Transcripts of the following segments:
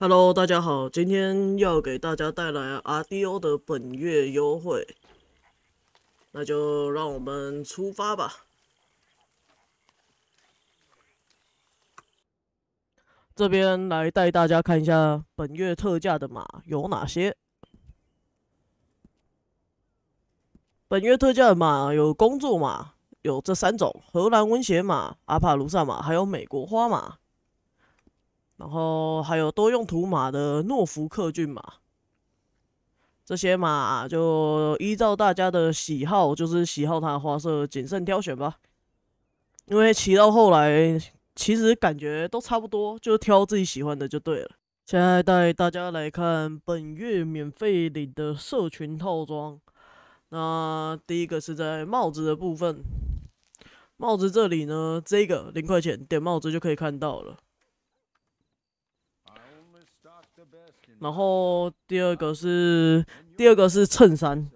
Hello，大家好，今天要给大家带来 RDO 的本月优惠，那就让我们出发吧。这边来带大家看一下本月特价的码有哪些。本月特价的码有工作码，有这三种：荷兰温血码、阿帕卢萨码，还有美国花码。然后还有多用途马的诺福克骏马，这些马就依照大家的喜好，就是喜好它的花色，谨慎挑选吧。因为骑到后来，其实感觉都差不多，就挑自己喜欢的就对了。现在带大家来看本月免费领的社群套装。那第一个是在帽子的部分，帽子这里呢，这个零块钱点帽子就可以看到了。然后第二个是，第二个是衬衫。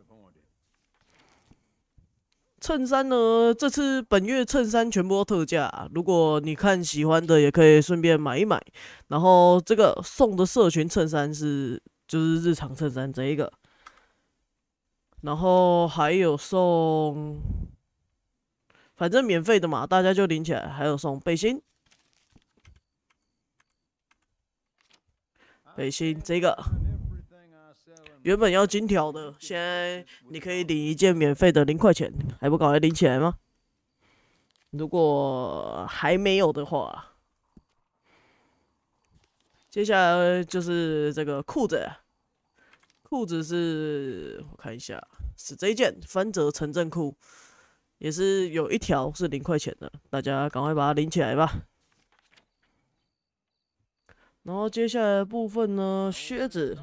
衬衫呢，这次本月衬衫全部都特价，如果你看喜欢的，也可以顺便买一买。然后这个送的社群衬衫是，就是日常衬衫这一个。然后还有送，反正免费的嘛，大家就领起来。还有送背心。黑心这个，原本要金条的，现在你可以领一件免费的零块钱，还不赶快领起来吗？如果还没有的话，接下来就是这个裤子，裤子是我看一下是这一件翻折城镇裤，也是有一条是零块钱的，大家赶快把它领起来吧。然后接下来部分呢，靴子，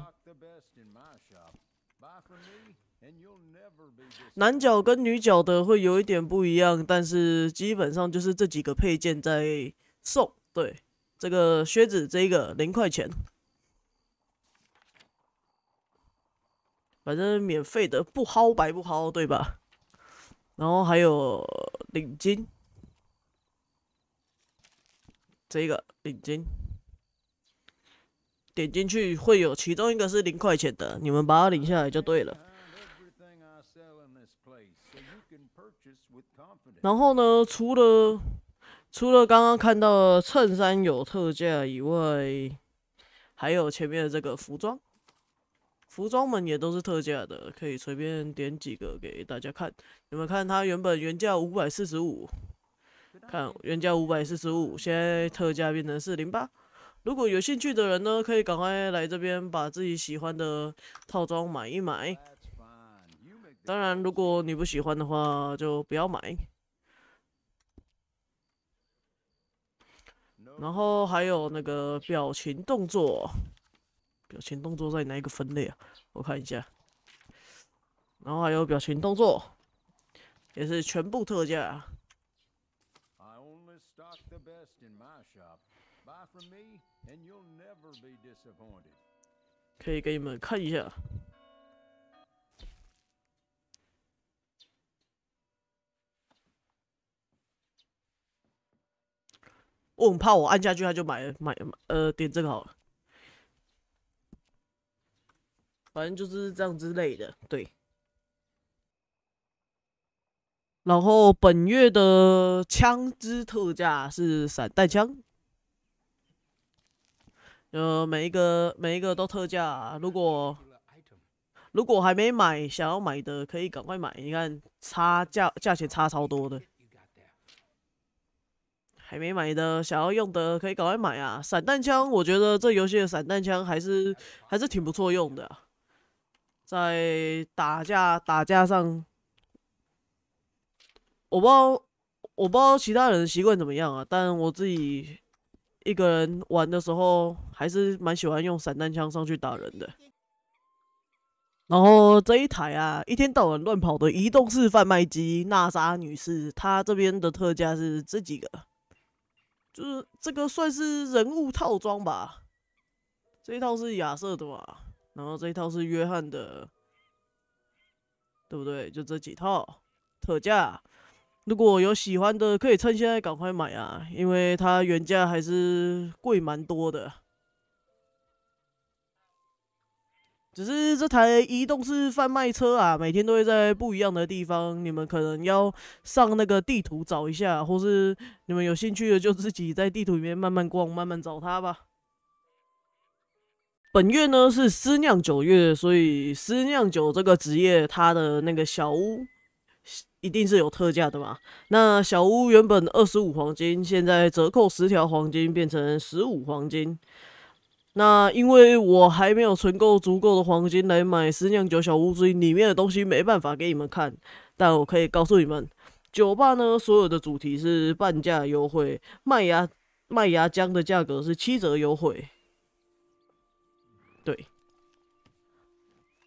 男脚跟女脚的会有一点不一样，但是基本上就是这几个配件在送。对，这个靴子，这个零块钱，反正免费的不薅白不薅，对吧？然后还有领巾，这个领巾。点进去会有，其中一个是零块钱的，你们把它领下来就对了。然后呢，除了除了刚刚看到衬衫有特价以外，还有前面的这个服装，服装们也都是特价的，可以随便点几个给大家看。你们看，它原本原价五百四十五，看原价五百四十五，现在特价变成四零八。如果有兴趣的人呢，可以赶快来这边把自己喜欢的套装买一买。当然，如果你不喜欢的话，就不要买。然后还有那个表情动作，表情动作在哪一个分类啊？我看一下。然后还有表情动作，也是全部特价。可以给你们看一下。我很怕我按下去他就买买呃点这个好了，反正就是这样之类的，对。然后本月的枪支特价是散弹枪。呃，每一个每一个都特价，如果如果还没买，想要买的可以赶快买。你看差价价钱差超多的，还没买的想要用的可以赶快买啊！散弹枪，我觉得这游戏的散弹枪还是还是挺不错用的，在打架打架上，我不知道我不知道其他人习惯怎么样啊，但我自己。一个人玩的时候，还是蛮喜欢用散弹枪上去打人的。然后这一台啊，一天到晚乱跑的移动式贩卖机，娜莎女士，她这边的特价是这几个，就是这个算是人物套装吧。这一套是亚瑟的吧，然后这一套是约翰的，对不对？就这几套特价。如果有喜欢的，可以趁现在赶快买啊，因为它原价还是贵蛮多的。只是这台移动式贩卖车啊，每天都会在不一样的地方，你们可能要上那个地图找一下，或是你们有兴趣的就自己在地图里面慢慢逛、慢慢找它吧。本月呢是私酿酒月，所以私酿酒这个职业，它的那个小屋。一定是有特价的嘛？那小屋原本二十五黄金，现在折扣十条黄金，变成十五黄金。那因为我还没有存够足够的黄金来买私酿酒小屋，所以里面的东西没办法给你们看。但我可以告诉你们，酒吧呢所有的主题是半价优惠，麦芽麦芽浆的价格是七折优惠。对。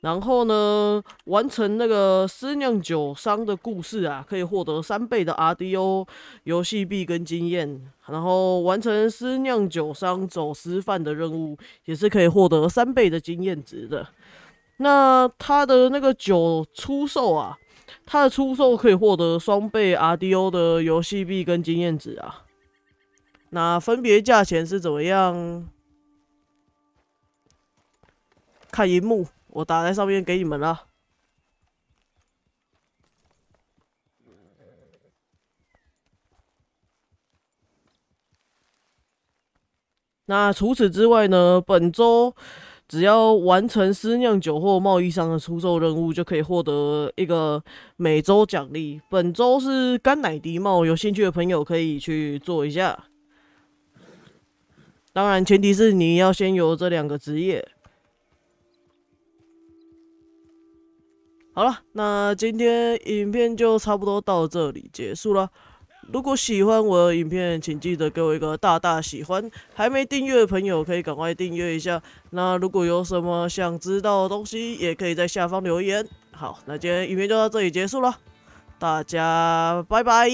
然后呢，完成那个私酿酒商的故事啊，可以获得三倍的 RDO 游戏币跟经验。然后完成私酿酒商走私犯的任务，也是可以获得三倍的经验值的。那他的那个酒出售啊，他的出售可以获得双倍 RDO 的游戏币跟经验值啊。那分别价钱是怎么样？看荧幕。我打在上面给你们了。那除此之外呢？本周只要完成私酿酒或贸易商的出售任务，就可以获得一个每周奖励。本周是干奶迪帽，有兴趣的朋友可以去做一下。当然，前提是你要先有这两个职业。好了，那今天影片就差不多到这里结束了。如果喜欢我的影片，请记得给我一个大大喜欢。还没订阅的朋友，可以赶快订阅一下。那如果有什么想知道的东西，也可以在下方留言。好，那今天影片就到这里结束了，大家拜拜。